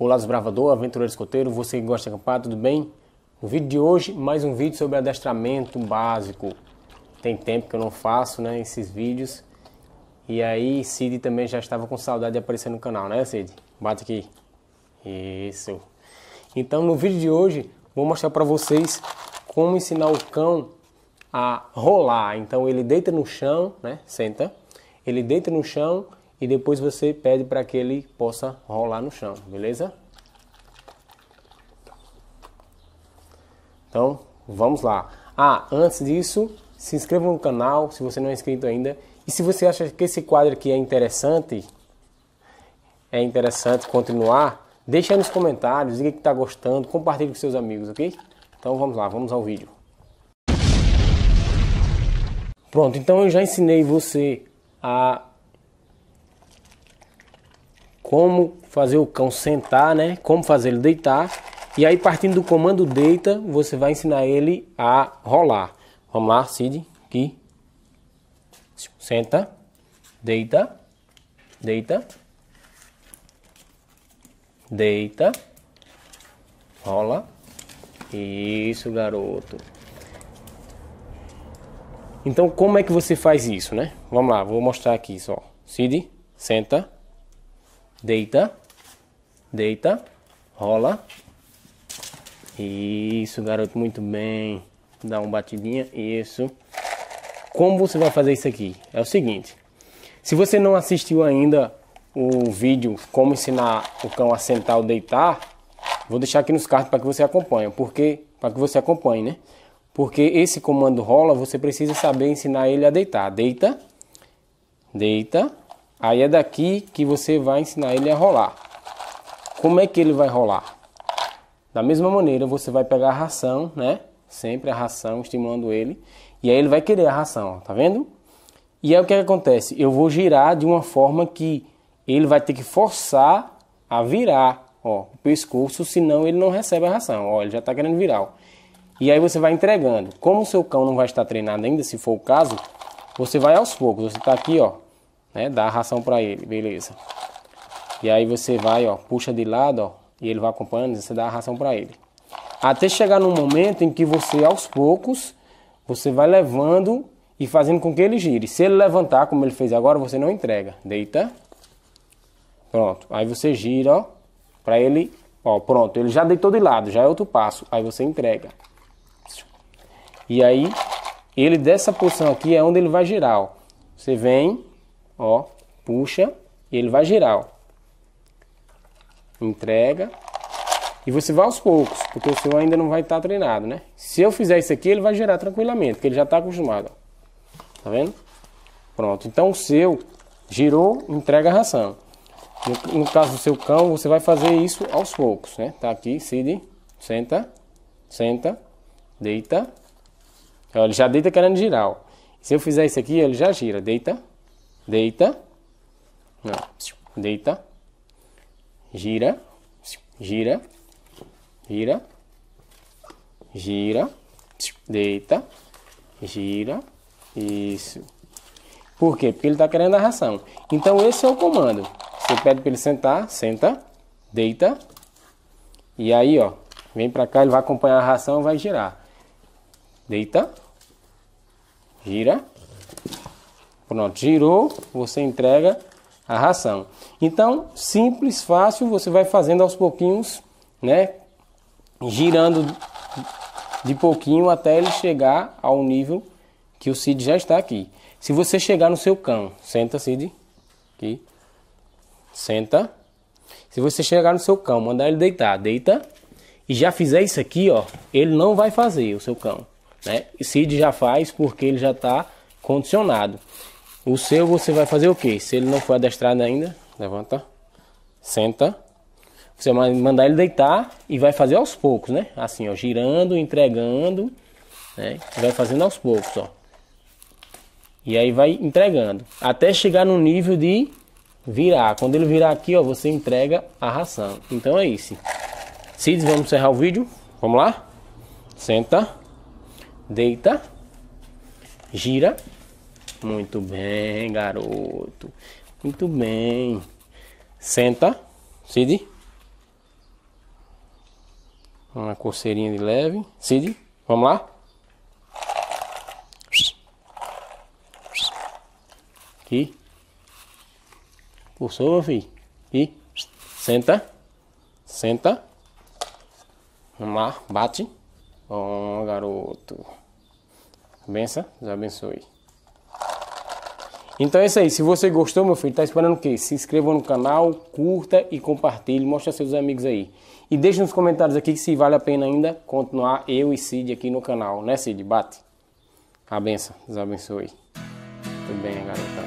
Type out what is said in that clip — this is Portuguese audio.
Olá desbravador, aventureiro escoteiro, você que gosta de acampar, tudo bem? O vídeo de hoje, mais um vídeo sobre adestramento básico. Tem tempo que eu não faço, né, esses vídeos. E aí, Cid também já estava com saudade de aparecer no canal, né, Cid? Bate aqui. Isso. Então, no vídeo de hoje, vou mostrar para vocês como ensinar o cão a rolar. Então, ele deita no chão, né, senta. Ele deita no chão e depois você pede para que ele possa rolar no chão, beleza? Então, vamos lá. Ah, antes disso, se inscreva no canal se você não é inscrito ainda. E se você acha que esse quadro aqui é interessante, é interessante continuar, deixa aí nos comentários, diga que está gostando, compartilhe com seus amigos, ok? Então vamos lá, vamos ao vídeo. Pronto, então eu já ensinei você a como fazer o cão sentar, né? Como fazer ele deitar. E aí, partindo do comando deita, você vai ensinar ele a rolar. Vamos lá, Cid. Aqui. Senta. Deita. Deita. Deita. Rola. Isso, garoto. Então, como é que você faz isso, né? Vamos lá, vou mostrar aqui só. Cid, senta. Deita. Deita. Rola. Isso, garoto, muito bem. Dá uma batidinha. Isso. Como você vai fazer isso aqui? É o seguinte. Se você não assistiu ainda o vídeo como ensinar o cão a sentar ou deitar, vou deixar aqui nos cards para que você acompanhe, porque para que você acompanhe, né? Porque esse comando rola, você precisa saber ensinar ele a deitar. Deita, deita, Aí é daqui que você vai ensinar ele a rolar. Como é que ele vai rolar? Da mesma maneira, você vai pegar a ração, né? Sempre a ração, estimulando ele. E aí ele vai querer a ração, ó, tá vendo? E aí o que, é que acontece? Eu vou girar de uma forma que ele vai ter que forçar a virar ó, o pescoço, senão ele não recebe a ração. Ó, ele já está querendo virar. Ó. E aí você vai entregando. Como o seu cão não vai estar treinado ainda, se for o caso, você vai aos poucos. Você está aqui, ó, né? Dá a ração para ele, beleza. E aí você vai, ó, puxa de lado, ó, e ele vai acompanhando, você dá a ração para ele. Até chegar num momento em que você, aos poucos, você vai levando e fazendo com que ele gire. Se ele levantar, como ele fez agora, você não entrega. Deita. Pronto. Aí você gira, ó, para ele, ó, pronto, ele já deitou de lado, já é outro passo. Aí você entrega. E aí, ele dessa posição aqui é onde ele vai girar, ó. Você vem, ó, puxa e ele vai girar, ó. Entrega. E você vai aos poucos, porque o seu ainda não vai estar tá treinado, né? Se eu fizer isso aqui, ele vai girar tranquilamente, porque ele já está acostumado. Ó. Tá vendo? Pronto. Então o seu girou, entrega a ração. No, no, caso do seu cão, você vai fazer isso aos poucos, né? Tá aqui, Cid, senta, senta, deita. Ele já deita querendo girar, ó. Se eu fizer isso aqui, ele já gira, deita, deita, não, deita, gira, gira, gira, gira, deita, gira, isso. Por quê? Porque ele está querendo a ração. Então esse é o comando. Você pede para ele sentar, senta, deita, e aí ó, vem para cá, ele vai acompanhar a ração, vai girar, deita, gira, Pronto, girou, você entrega a ração. Então, simples, fácil, você vai fazendo aos pouquinhos, né? Girando de pouquinho até ele chegar ao nível que o Cid já está aqui. Se você chegar no seu cão, senta, Cid, aqui, senta. Se você chegar no seu cão, mandar ele deitar, deita, e já fizer isso aqui, ó, ele não vai fazer, o seu cão, né? E Cid já faz porque ele já está condicionado. O seu você vai fazer o quê? Se ele não foi adestrado ainda, levanta, senta. Você vai mandar ele deitar e vai fazer aos poucos, né? Assim, ó, girando, entregando, né? Vai fazendo aos poucos, ó. E aí vai entregando, até chegar no nível de virar. Quando ele virar aqui, ó, você entrega a ração. Então é isso. Cid, vamos encerrar o vídeo. Vamos lá? Senta, deita, gira muito bem, garoto. Muito bem. Senta, Cid. Uma coceirinha de leve. Cid, vamos lá? Aqui. Cursou, meu filho. Aqui. Senta. Senta. Vamos lá, bate. Bom, garoto. Benção, Deus abençoe. Então é isso aí. Se você gostou, meu filho, tá esperando o quê? Se inscreva no canal, curta e compartilhe. Mostra seus amigos aí. E deixe nos comentários aqui se vale a pena ainda continuar eu e Cid aqui no canal. Né, Cid? Bate. A benção. Deus abençoe. Tudo bem, né, garota?